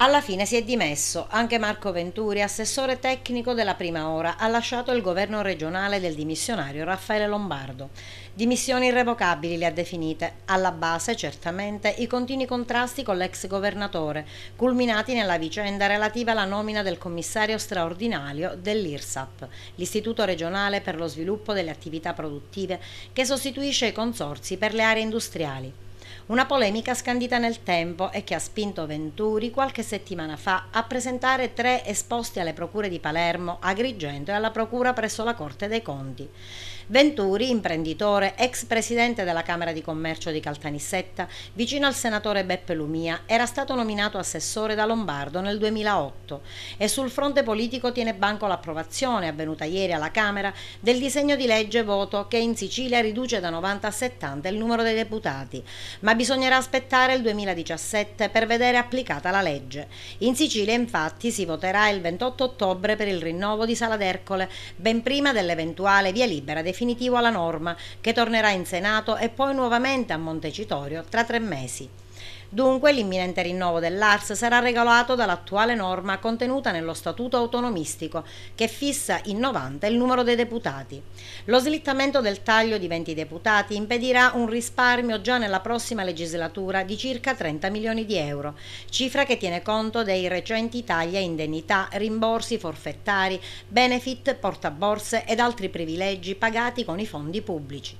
Alla fine si è dimesso, anche Marco Venturi, assessore tecnico della prima ora, ha lasciato il governo regionale del dimissionario Raffaele Lombardo. Dimissioni irrevocabili le ha definite, alla base certamente i continui contrasti con l'ex governatore, culminati nella vicenda relativa alla nomina del commissario straordinario dell'IRSAP, l'Istituto regionale per lo sviluppo delle attività produttive, che sostituisce i consorsi per le aree industriali. Una polemica scandita nel tempo e che ha spinto Venturi qualche settimana fa a presentare tre esposti alle procure di Palermo, Agrigento e alla procura presso la Corte dei Conti. Venturi, imprenditore, ex presidente della Camera di Commercio di Caltanissetta, vicino al senatore Beppe Lumia, era stato nominato assessore da Lombardo nel 2008 e sul fronte politico tiene banco l'approvazione, avvenuta ieri alla Camera, del disegno di legge voto che in Sicilia riduce da 90 a 70 il numero dei deputati ma bisognerà aspettare il 2017 per vedere applicata la legge. In Sicilia infatti si voterà il 28 ottobre per il rinnovo di Sala d'Ercole, ben prima dell'eventuale via libera definitivo alla norma, che tornerà in Senato e poi nuovamente a Montecitorio tra tre mesi. Dunque l'imminente rinnovo dell'ARS sarà regolato dall'attuale norma contenuta nello Statuto autonomistico che fissa in 90 il numero dei deputati. Lo slittamento del taglio di 20 deputati impedirà un risparmio già nella prossima legislatura di circa 30 milioni di euro, cifra che tiene conto dei recenti tagli a indennità, rimborsi forfettari, benefit, portaborse ed altri privilegi pagati con i fondi pubblici.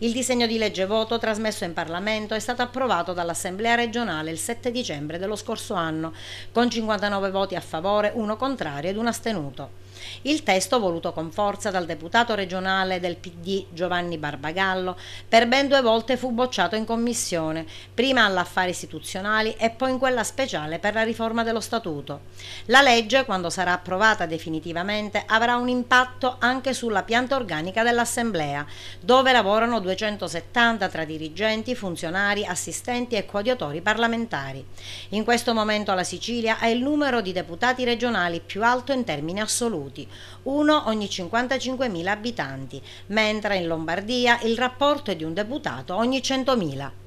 Il disegno di legge voto trasmesso in Parlamento è stato approvato dall'Assemblea regionale il 7 dicembre dello scorso anno, con 59 voti a favore, uno contrario ed un astenuto. Il testo voluto con forza dal deputato regionale del PD Giovanni Barbagallo per ben due volte fu bocciato in commissione, prima all'affari istituzionali e poi in quella speciale per la riforma dello statuto. La legge, quando sarà approvata definitivamente, avrà un impatto anche sulla pianta organica dell'Assemblea, dove lavorano 270 tra dirigenti, funzionari, assistenti e coadiutori parlamentari. In questo momento la Sicilia ha il numero di deputati regionali più alto in termini assoluti assoluti, uno ogni 55.000 abitanti, mentre in Lombardia il rapporto è di un deputato ogni 100.000.